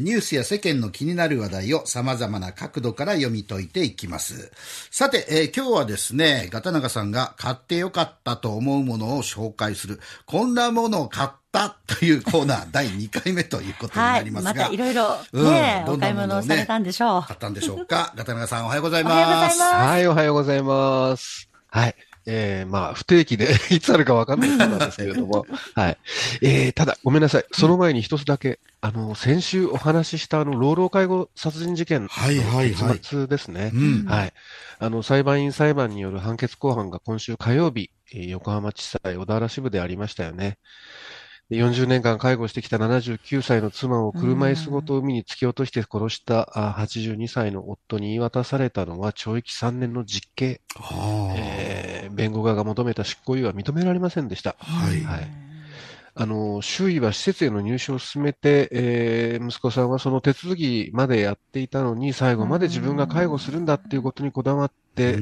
ニュースや世間の気になる話題を様々な角度から読み解いていきます。さて、えー、今日はですね、ガタナガさんが買ってよかったと思うものを紹介する、こんなものを買ったというコーナー 第2回目ということになりますが。はい、またいろいろ、ね、うん、お買い物をされたんでしょう。買ったんでしょうか。ガタナガさんおはようございます。おはようございます。はい、おはようございます。はい。えー、まあ、不定期で いつあるかわかんないそうなんですけれども、はい。えー、ただ、ごめんなさい。その前に一つだけ、あの、先週お話しした、あの、老老介護殺人事件の結末ですね。はい、はいうんはい、あの、裁判員裁判による判決公判が今週火曜日、横浜地裁小田原支部でありましたよね。40年間介護してきた79歳の妻を車椅子ごと海に突き落として殺した82歳の夫に言い渡されたのは懲役3年の実刑、え弁護側が求めた執行猶予は認められませんでした。はい、はいあの周囲は施設への入所を進めて、えー、息子さんはその手続きまでやっていたのに、最後まで自分が介護するんだっていうことにこだわって、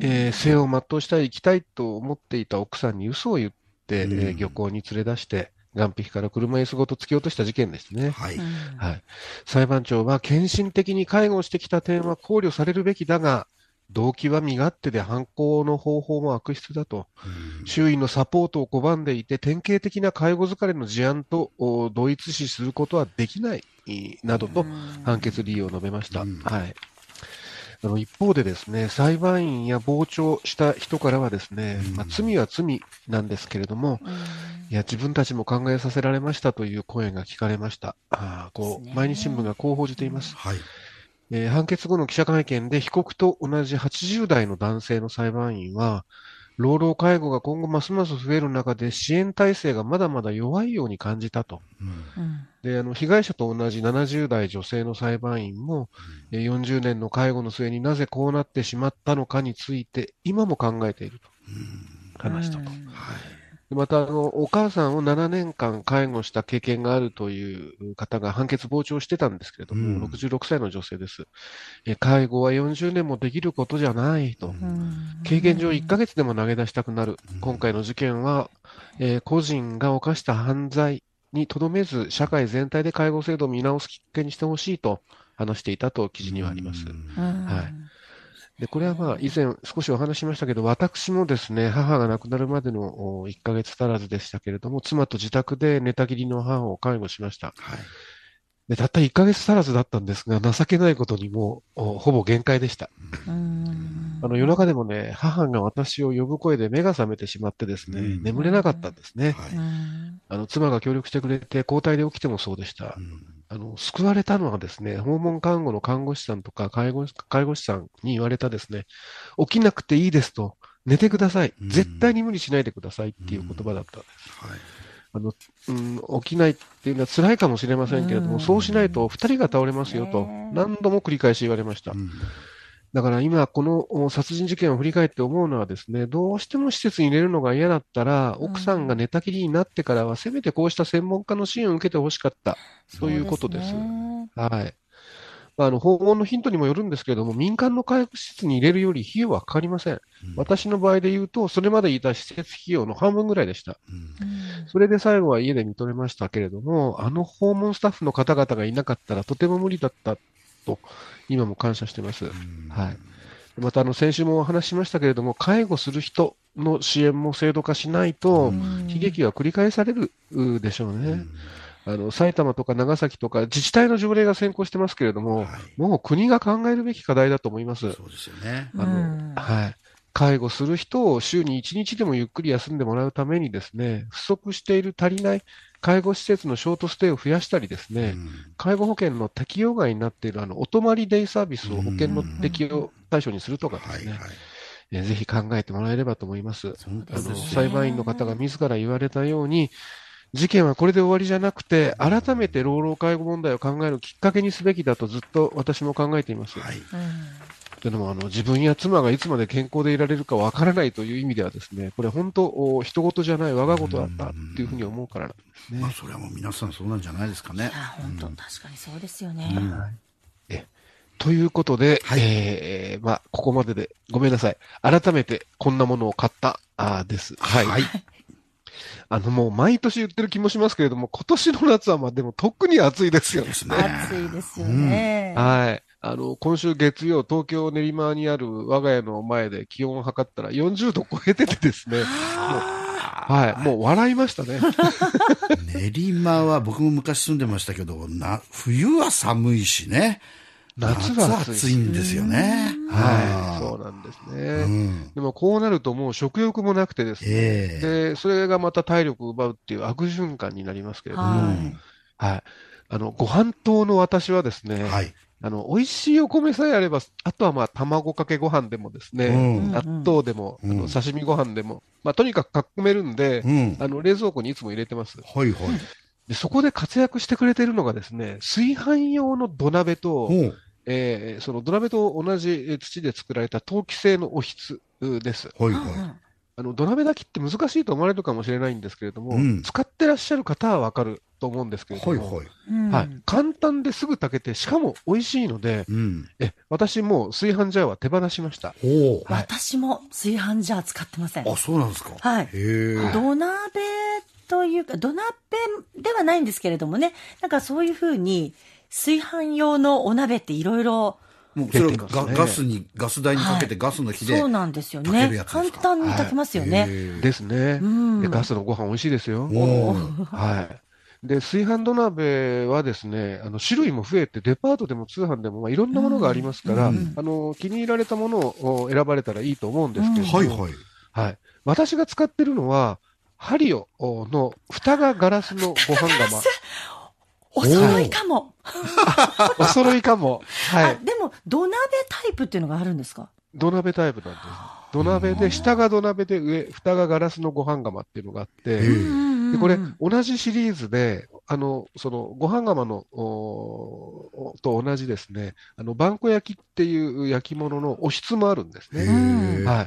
えー、生を全うしたい、生きたいと思っていた奥さんに嘘を言って、えー、漁港に連れ出して、岸壁から車椅子ごと突き落とした事件ですね、はい、はい、裁判長は献身的に介護してきた点は考慮されるべきだが、動機は身勝手で犯行の方法も悪質だと、周囲のサポートを拒んでいて、典型的な介護疲れの事案と同一視することはできないなどと判決理由を述べました。はいあの一方でですね、裁判員や傍聴した人からはですね、まあ、罪は罪なんですけれども、いや、自分たちも考えさせられましたという声が聞かれました。あこう、毎日新聞がこう報じています。はい判決後の記者会見で被告と同じ80代の男性の裁判員は、老老介護が今後ますます増える中で支援体制がまだまだ弱いように感じたと。うん、であの被害者と同じ70代女性の裁判員も、うん、40年の介護の末になぜこうなってしまったのかについて今も考えていると、話したと。はいまたあの、お母さんを7年間介護した経験があるという方が判決傍聴してたんですけれども、うん、66歳の女性です。え介護は40年もできることじゃないと。うん、経験上1ヶ月でも投げ出したくなる。うん、今回の事件は、えー、個人が犯した犯罪にとどめず、社会全体で介護制度を見直すきっかけにしてほしいと話していたと記事にはあります。で、これはまあ以前少しお話しましたけど、私もですね、母が亡くなるまでの1ヶ月足らずでしたけれども、妻と自宅で寝たきりの母を介護しました。はい、でたった1ヶ月足らずだったんですが、情けないことにもほぼ限界でした。あの夜中でもね、母が私を呼ぶ声で目が覚めてしまってですね、眠れなかったんですね。はい、あの妻が協力してくれて、交代で起きてもそうでした。あの、救われたのはですね、訪問看護の看護師さんとか介護介護士さんに言われたですね、起きなくていいですと、寝てください、絶対に無理しないでくださいっていう言葉だったんです。はいあのうん、起きないっていうのは辛いかもしれませんけれども、そうしないと2人が倒れますよと、何度も繰り返し言われました。だから今、この殺人事件を振り返って思うのはですね、どうしても施設に入れるのが嫌だったら、奥さんが寝たきりになってからは、せめてこうした専門家の支援を受けてほしかった、ということです。ですね、はい。あ、の訪問のヒントにもよるんですけれども、民間の回復施設に入れるより費用はかかりません。うん、私の場合で言うと、それまでいた施設費用の半分ぐらいでした。うん、それで最後は家で認めましたけれども、あの訪問スタッフの方々がいなかったらとても無理だったと、今も感謝してます。はい。また、あの、先週もお話しましたけれども、介護する人の支援も制度化しないと、悲劇は繰り返されるでしょうね。あの埼玉とか長崎とか、自治体の条例が先行してますけれども、はい、もう国が考えるべき課題だと思います。そうですよねあの、うん、はい介護する人を週に1日でもゆっくり休んでもらうためにですね、不足している足りない介護施設のショートステイを増やしたりですね、うん、介護保険の適用外になっているあのお泊まりデイサービスを保険の適用対象にするとかですね、ぜひ考えてもらえればと思います。すあの裁判員の方が自ら言われたように、事件はこれで終わりじゃなくて、改めて老老介護問題を考えるきっかけにすべきだとずっと私も考えています。はい、というのもあの自分や妻がいつまで健康でいられるかわからないという意味ではですねこれ本当人事じゃない我が事だったというふうに思うからなんですね。まあそれはもう皆さんそうなんじゃないですかね。本当、確かにそうですよね。うんはい、えということで、はい、えー、まあここまででごめんなさい。改めてこんなものを買ったあです。はい。はい あの、もう毎年言ってる気もしますけれども、今年の夏はまあでも特に暑いですよね。暑いですよね。うん、はい。あの、今週月曜、東京練馬にある我が家の前で気温を測ったら40度超えててですね、はい、もう笑いましたね。練馬は僕も昔住んでましたけど、な、冬は寒いしね。夏は暑いんですよね。はい。そうなんですね。うん、でもこうなるともう食欲もなくてですね、えー、で、それがまた体力を奪うっていう悪循環になりますけれども、はい、はい。あの、ご飯島の私はですね、はい、あの、美味しいお米さえあれば、あとはまあ、卵かけご飯でもですね、納、豆、でも、うん、あの刺身ご飯でも、まあ、とにかくかっこめるんで、うん、あの、冷蔵庫にいつも入れてます。はいはい。で、そこで活躍してくれてるのがですね、炊飯用の土鍋と、えー、その土鍋と同じ土で作られた陶器製のおひつです。はいはい。あの土鍋炊きって難しいと思われるかもしれないんですけれども、うん、使ってらっしゃる方は分かると思うんですけれども、はいはいはい、簡単ですぐ炊けて、しかも美味しいので、うん、え私も炊飯ジャーは手放しました、はい、私も炊飯ジャー使ってません。あそうなんですか、はい、土鍋というか、土鍋ではないんですけれどもね、なんかそういうふうに、炊飯用のお鍋っていろいろ。もうそれガ,、ガスにガス台にかけてガスの火で、はい、そうなんですよね簡単に炊きますよね、はい、ですね、ガスのご飯美味しいですよはいで、炊飯土鍋はですね、あの種類も増えて、デパートでも通販でも、まあ、いろんなものがありますから、うん、あの、気に入られたものを選ばれたらいいと思うんですけれども、うん、はいはい。はい。私が使ってるのは、ハリオの蓋がガラスのご飯釜。お揃いかも。お揃いかも。はい。でも、土鍋タイプっていうのがあるんですか土鍋タイプなんです。土鍋で、下が土鍋で上、蓋がガラスのご飯釜っていうのがあって、でこれ、同じシリーズで、あのそのご飯釜のおと同じですね、あのバンコ焼きっていう焼き物のおひつもあるんですね。は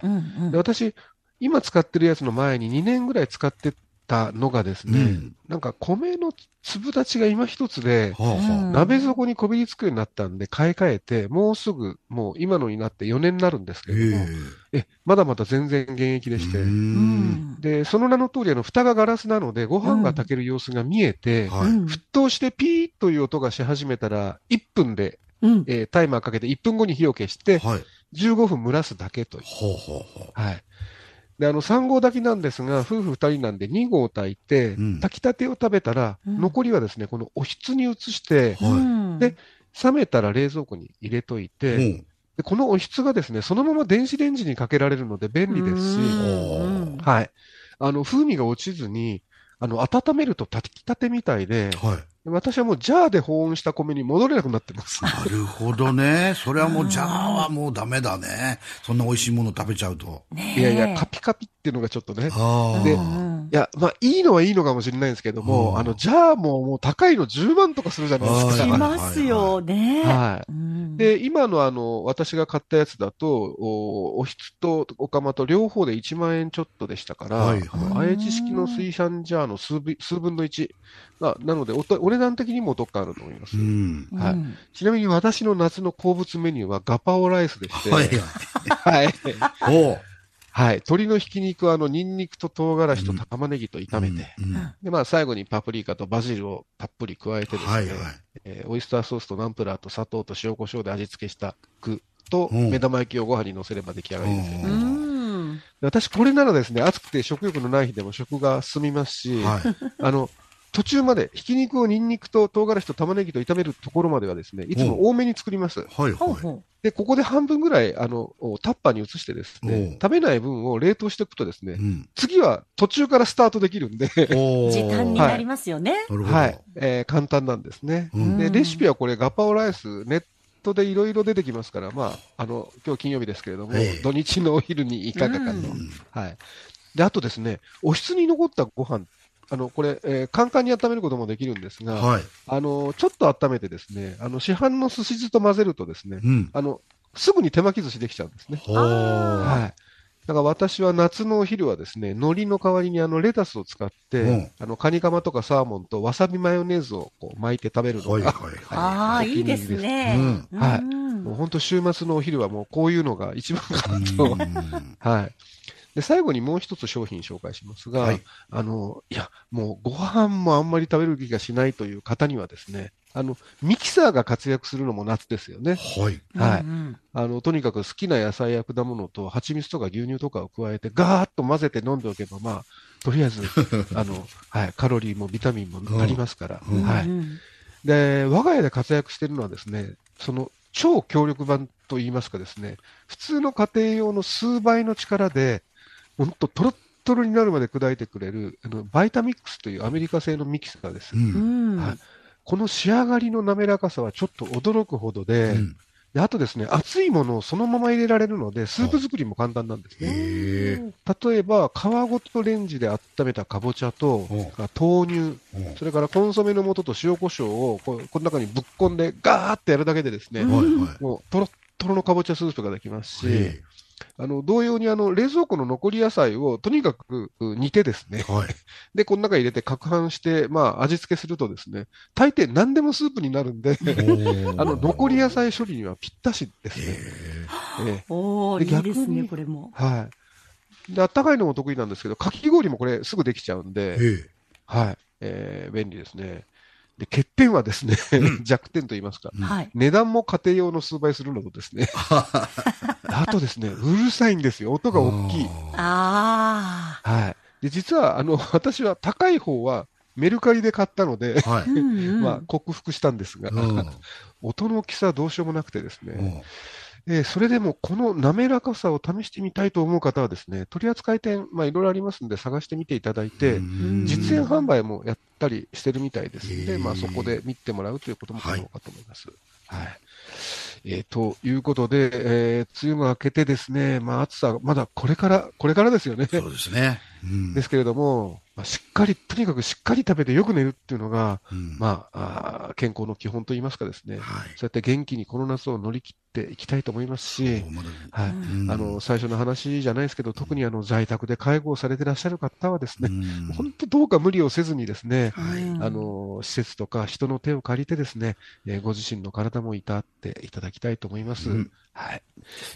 い、で私今使ってるやつの前に2年ぐらい使ってたのがですね、うん、なんか米の粒立ちが今一つで、はあはあ、鍋底にこびりつくようになったんで買い替えて、もうすぐ、もう今のになって4年になるんですけども、え、まだまだ全然現役でして、で、その名の通り、あの、蓋がガラスなので、ご飯が炊ける様子が見えて、うんはい、沸騰してピーという音がし始めたら、1分で、うん、えー、タイマーかけて1分後に火を消して、はい、15分蒸らすだけという。はあはあ、はいで、あの、3合炊きなんですが、夫婦2人なんで2合炊いて、うん、炊きたてを食べたら、うん、残りはですね、このおひつに移して、で、冷めたら冷蔵庫に入れといて、うん、でこのおひつがですね、そのまま電子レンジにかけられるので便利ですし、はい。あの、風味が落ちずに、あの、温めると炊きたてみたいで、はい、私はもうジャーで保温した米に戻れなくなってます。なるほどね。それはもうジャーはもうダメだね。そんな美味しいもの食べちゃうと。いやいや、カピカピっていうのがちょっとね。で、いや、まあ、いいのはいいのかもしれないんですけども、うん、あの、じゃあもう、もう高いの10万とかするじゃないですか。しますよね。はい、で、今のあの、私が買ったやつだと、お、おひつとおかまと両方で1万円ちょっとでしたから、はいはい、あえち式の水産ジャーの数数分の1。ななのでお、お値段的にもどっかあると思います。うん、はい、ちなみに私の夏の好物メニューはガパオライスでして、はい。はい。おはい、鶏のひき肉はあのニンニクと唐辛子と玉ねぎと炒めて、うんでまあ、最後にパプリカとバジルをたっぷり加えてですね、はいはい、えー、オイスターソースとナンプラーと砂糖と塩コショウで味付けした具と、目玉焼きをご飯にのせれば出来上がりですよね。私、これならですね、暑くて食欲のない日でも食が進みますし、はい、あの途中までひき肉をにんにくと唐辛子と玉ねぎと炒めるところまではですね、いつも多めに作ります。はいはい。で、ここで半分ぐらい、あの、タッパーに移してですね、食べない分を冷凍していくとですね、うん、次は途中からスタートできるんで 時短になりますよね。はい。はい、えー、簡単なんですね。で、レシピはこれ、ガパオライス、ネットでいろいろ出てきますから、まあ、あの今日金曜日ですけれども、土日のお昼にいかがかと、はい、であとですね、おひつに残ったご飯っあのこれ、えー、簡単に温めることもできるんですが、はい、あのちょっと温めて、ですねあの市販のすし酢と混ぜると、ですね、うん、あのすぐに手巻き寿司できちゃうんですね。はいだから私は夏のお昼はですね、海苔の代わりにあのレタスを使って、うん、あのカニカマとかサーモンとわさびマヨネーズをこう巻いて食べるのが、はいはいはい、いですね。うん、はい。もう本当週末のお昼はもうこういうのが一番かなと。はい。で、最後にもう一つ商品紹介しますが、はい、あの、いや、もうご飯もあんまり食べる気がしないという方にはですね、あの、ミキサーが活躍するのも夏ですよね。はい。はい。あの、とにかく好きな野菜や果物と蜂蜜とか牛乳とかを加えて、ガーッと混ぜて飲んでおけば、まあ、とりあえず、あの、はい、カロリーもビタミンもありますから、はい。で、我が家で活躍しているのはですね、その超強力版といいますかですね、普通の家庭用の数倍の力で、本当、ととろっとろになるまで砕いてくれるあのバイタミックスというアメリカ製のミキサーです、うんはい、この仕上がりの滑らかさはちょっと驚くほどで、うんで、あとですね、熱いものをそのまま入れられるので、スープ作りも簡単なんですね。例えば、皮ごとレンジで温めたかぼちゃと、豆乳、それからコンソメの素と塩コショウをここの中にぶっ込んで、ガーってやるだけでですね、もうとろっとろのかぼちゃスープができますし、あの同様にあの冷蔵庫の残り野菜をとにかく煮てですね、はい、で、この中入れて攪拌して、まあ、味付けするとですね、大抵何でもスープになるんで あの残り野菜処理にはぴったしですね。ええおー、いいですね、これも。はい。で、あったかいのも得意なんですけど、かき氷もこれすぐできちゃうんで、はい、えー、便利ですね。で、欠点はですね、うん、弱点と言いますか、うん値段も家庭用の数倍するのとですね、あとですね、うるさいんですよ。音が大きい。ああ。はい。で、実は、あの、私は高い方は、メルカリで買ったので、はい、まあ、克服したんですが、うん、音の大きさどうしようもなくてですね、えー、それでもこの滑らかさを試してみたいと思う方はですね、取扱店、まあ、いろいろありますので探してみていただいて、実演販売もやったりしてるみたいですので、まあ、そこで見てもらうということも可能かと思います。はい、はいえー、ということで、えー、梅雨が明けてですね、まあ、暑さ、まだこれから、これからですよね。そうですね。ですけれども、まあ、しっかり、とにかくしっかり食べてよく寝るっていうのが、うん、まああ、健康の基本といいますかですね、はい、そうやって元気にこの夏を乗り切っていきたいと思いますし、はい、あの最初の話じゃないですけど、特にあの在宅で介護をされてらっしゃる方はですね、本、当、どうか無理をせずにですね、はい、あの施設とか人の手を借りてですね、えー、ご自身の体もいたっていただきたいと思います。うん、はい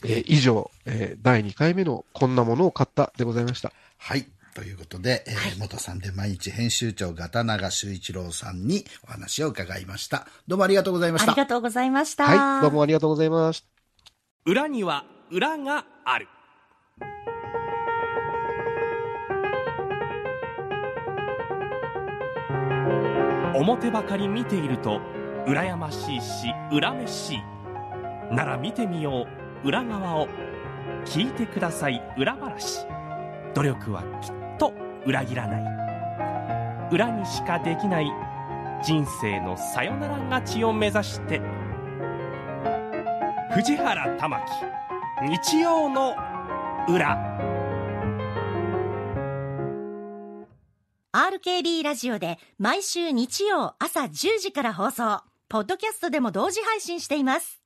えー、以上、えー、第2回目のこんなものを買ったでございました。はいということで、えー、はい、元さんで毎日編集長、ガタナガ修一郎さんにお話を伺いました。どうもありがとうございました。ありがとうございました。はい、どうもありがとうございました。裏には裏がある。表ばかり見ていると羨ましいし恨めしいなら見てみよう裏側を聞いてください裏話努力はきっと裏切らない裏にしかできない人生のさよなら勝ちを目指して藤原玉日曜の裏 RKB ラジオで毎週日曜朝10時から放送ポッドキャストでも同時配信しています